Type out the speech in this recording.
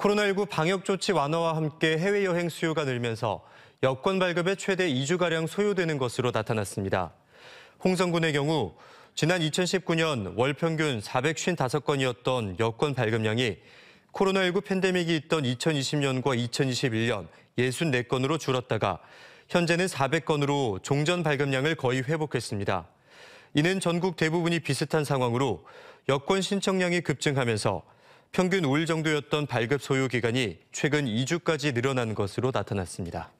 코로나19 방역 조치 완화와 함께 해외여행 수요가 늘면서 여권 발급에 최대 2주가량 소요되는 것으로 나타났습니다. 홍성군의 경우 지난 2019년 월 평균 455건이었던 여권 발급량이 코로나19 팬데믹이 있던 2020년과 2021년 64건으로 줄었다가 현재는 400건으로 종전 발급량을 거의 회복했습니다. 이는 전국 대부분이 비슷한 상황으로 여권 신청량이 급증하면서 평균 5일 정도였던 발급 소요 기간이 최근 2주까지 늘어난 것으로 나타났습니다.